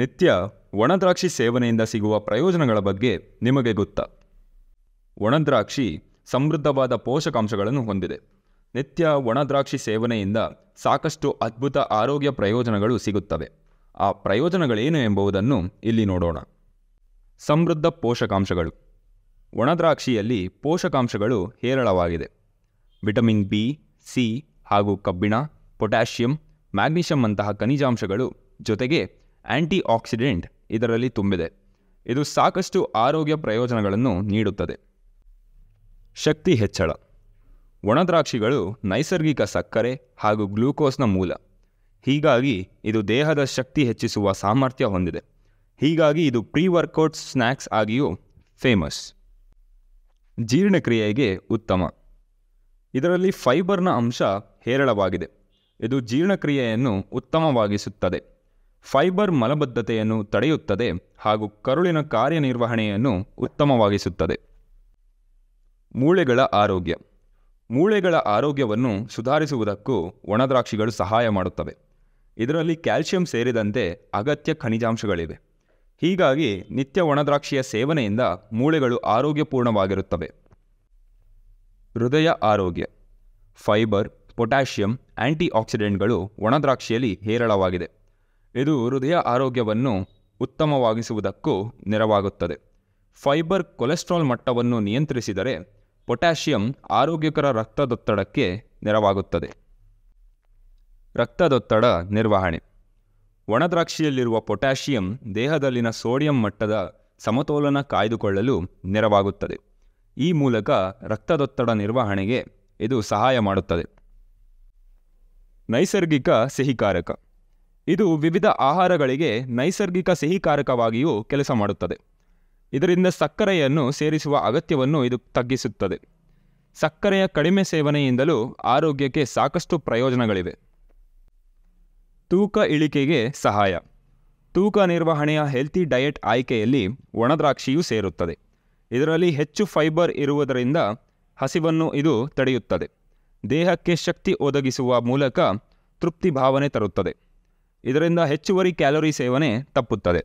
ನಿತ್ಯ ಒಣದ್ರಾಕ್ಷಿ ಸೇವನೆಯಿಂದ ಸಿಗುವ ಪ್ರಯೋಜನಗಳ ಬಗ್ಗೆ ನಿಮಗೆ ಗೊತ್ತಾ ಒಣದ್ರಾಕ್ಷಿ ಸಮೃದ್ಧವಾದ ಪೋಷಕಾಂಶಗಳನ್ನು ಹೊಂದಿದೆ ನಿತ್ಯ ಒಣದ್ರಾಕ್ಷಿ ಸೇವನೆಯಿಂದ ಸಾಕಷ್ಟು ಅದ್ಭುತ ಆರೋಗ್ಯ ಪ್ರಯೋಜನಗಳು ಸಿಗುತ್ತವೆ ಆ ಪ್ರಯೋಜನಗಳೇನು ಎಂಬುದನ್ನು ಇಲ್ಲಿ ನೋಡೋಣ ಸಮೃದ್ಧ ಪೋಷಕಾಂಶಗಳು ಒಣದ್ರಾಕ್ಷಿಯಲ್ಲಿ ಪೋಷಕಾಂಶಗಳು ಹೇರಳವಾಗಿದೆ ವಿಟಮಿನ್ ಬಿ ಸಿ ಹಾಗೂ ಕಬ್ಬಿಣ ಪೊಟ್ಯಾಷಿಯಂ ಮ್ಯಾಗ್ನೀಷಿಯಂ ಅಂತಹ ಖನಿಜಾಂಶಗಳು ಜೊತೆಗೆ ಆ್ಯಂಟಿ ಆಕ್ಸಿಡೆಂಟ್ ಇದರಲ್ಲಿ ತುಂಬಿದೆ ಇದು ಸಾಕಷ್ಟು ಆರೋಗ್ಯ ಪ್ರಯೋಜನಗಳನ್ನು ನೀಡುತ್ತದೆ ಶಕ್ತಿ ಹೆಚ್ಚಳ ಒಣದ್ರಾಕ್ಷಿಗಳು ನೈಸರ್ಗಿಕ ಸಕ್ಕರೆ ಹಾಗೂ ಗ್ಲೂಕೋಸ್ನ ಮೂಲ ಹೀಗಾಗಿ ಇದು ದೇಹದ ಶಕ್ತಿ ಹೆಚ್ಚಿಸುವ ಸಾಮರ್ಥ್ಯ ಹೊಂದಿದೆ ಹೀಗಾಗಿ ಇದು ಪ್ರೀ ವರ್ಕೌಟ್ ಸ್ನ್ಯಾಕ್ಸ್ ಆಗಿಯೂ ಫೇಮಸ್ ಜೀರ್ಣಕ್ರಿಯೆಗೆ ಉತ್ತಮ ಇದರಲ್ಲಿ ಫೈಬರ್ನ ಅಂಶ ಹೇರಳವಾಗಿದೆ ಇದು ಜೀರ್ಣಕ್ರಿಯೆಯನ್ನು ಉತ್ತಮವಾಗಿಸುತ್ತದೆ ಫೈಬರ್ ಮಲಬದ್ಧತೆಯನ್ನು ತಡೆಯುತ್ತದೆ ಹಾಗೂ ಕರುಳಿನ ಕಾರ್ಯನಿರ್ವಹಣೆಯನ್ನು ಉತ್ತಮವಾಗಿಸುತ್ತದೆ ಮೂಳೆಗಳ ಆರೋಗ್ಯ ಮೂಳೆಗಳ ಆರೋಗ್ಯವನ್ನು ಸುಧಾರಿಸುವುದಕ್ಕೂ ಒಣದ್ರಾಕ್ಷಿಗಳು ಸಹಾಯ ಮಾಡುತ್ತವೆ ಇದರಲ್ಲಿ ಕ್ಯಾಲ್ಸಿಯಂ ಸೇರಿದಂತೆ ಅಗತ್ಯ ಖನಿಜಾಂಶಗಳಿವೆ ಹೀಗಾಗಿ ನಿತ್ಯ ಒಣದ್ರಾಕ್ಷಿಯ ಸೇವನೆಯಿಂದ ಮೂಳೆಗಳು ಆರೋಗ್ಯಪೂರ್ಣವಾಗಿರುತ್ತವೆ ಹೃದಯ ಆರೋಗ್ಯ ಫೈಬರ್ ಪೊಟ್ಯಾಷಿಯಂ ಆಂಟಿ ಆಕ್ಸಿಡೆಂಟ್ಗಳು ಒಣದ್ರಾಕ್ಷಿಯಲ್ಲಿ ಹೇರಳವಾಗಿದೆ ಇದು ಹೃದಯ ಆರೋಗ್ಯವನ್ನು ಉತ್ತಮವಾಗಿಸುವುದಕ್ಕೂ ನೆರವಾಗುತ್ತದೆ ಫೈಬರ್ ಕೊಲೆಸ್ಟ್ರಾಲ್ ಮಟ್ಟವನ್ನು ನಿಯಂತ್ರಿಸಿದರೆ ಪೊಟ್ಯಾಷಿಯಂ ಆರೋಗ್ಯಕರ ರಕ್ತದೊತ್ತಡಕ್ಕೆ ನೆರವಾಗುತ್ತದೆ ರಕ್ತದೊತ್ತಡ ನಿರ್ವಹಣೆ ಒಣದ್ರಾಕ್ಷಿಯಲ್ಲಿರುವ ಪೊಟ್ಯಾಷಿಯಂ ದೇಹದಲ್ಲಿನ ಸೋಡಿಯಂ ಮಟ್ಟದ ಸಮತೋಲನ ಕಾಯ್ದುಕೊಳ್ಳಲು ನೆರವಾಗುತ್ತದೆ ಈ ಮೂಲಕ ರಕ್ತದೊತ್ತಡ ನಿರ್ವಹಣೆಗೆ ಇದು ಸಹಾಯ ಮಾಡುತ್ತದೆ ನೈಸರ್ಗಿಕ ಸಿಹಿಕಾರಕ ಇದು ವಿವಿಧ ಆಹಾರಗಳಿಗೆ ನೈಸರ್ಗಿಕ ಸಿಹಿಕಾರಕವಾಗಿಯೂ ಕೆಲಸ ಮಾಡುತ್ತದೆ ಇದರಿಂದ ಸಕ್ಕರೆಯನ್ನು ಸೇರಿಸುವ ಅಗತ್ಯವನ್ನು ಇದು ತಗ್ಗಿಸುತ್ತದೆ ಸಕ್ಕರೆಯ ಕಡಿಮೆ ಸೇವನೆಯಿಂದಲೂ ಆರೋಗ್ಯಕ್ಕೆ ಸಾಕಷ್ಟು ಪ್ರಯೋಜನಗಳಿವೆ ತೂಕ ಇಳಿಕೆಗೆ ಸಹಾಯ ತೂಕ ನಿರ್ವಹಣೆಯ ಹೆಲ್ತಿ ಡಯೆಟ್ ಆಯ್ಕೆಯಲ್ಲಿ ಒಣದ್ರಾಕ್ಷಿಯೂ ಸೇರುತ್ತದೆ ಇದರಲ್ಲಿ ಹೆಚ್ಚು ಫೈಬರ್ ಇರುವುದರಿಂದ ಹಸಿವನ್ನು ಇದು ತಡೆಯುತ್ತದೆ ದೇಹಕ್ಕೆ ಶಕ್ತಿ ಒದಗಿಸುವ ಮೂಲಕ ತೃಪ್ತಿ ಭಾವನೆ ತರುತ್ತದೆ ಇದರಿಂದ ಹೆಚ್ಚುವರಿ ಕ್ಯಾಲೋರಿ ಸೇವನೆ ತಪ್ಪುತ್ತದೆ